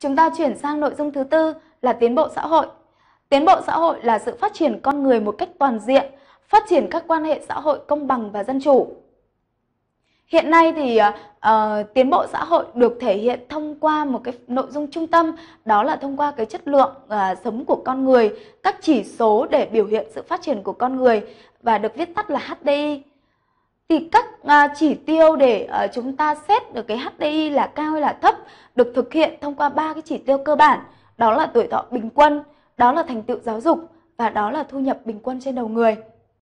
Chúng ta chuyển sang nội dung thứ tư là tiến bộ xã hội. Tiến bộ xã hội là sự phát triển con người một cách toàn diện, phát triển các quan hệ xã hội công bằng và dân chủ. Hiện nay thì uh, tiến bộ xã hội được thể hiện thông qua một cái nội dung trung tâm đó là thông qua cái chất lượng uh, sống của con người, các chỉ số để biểu hiện sự phát triển của con người và được viết tắt là HDI thì các à, chỉ tiêu để à, chúng ta xét được cái HDI là cao hay là thấp được thực hiện thông qua ba cái chỉ tiêu cơ bản, đó là tuổi thọ bình quân, đó là thành tựu giáo dục và đó là thu nhập bình quân trên đầu người.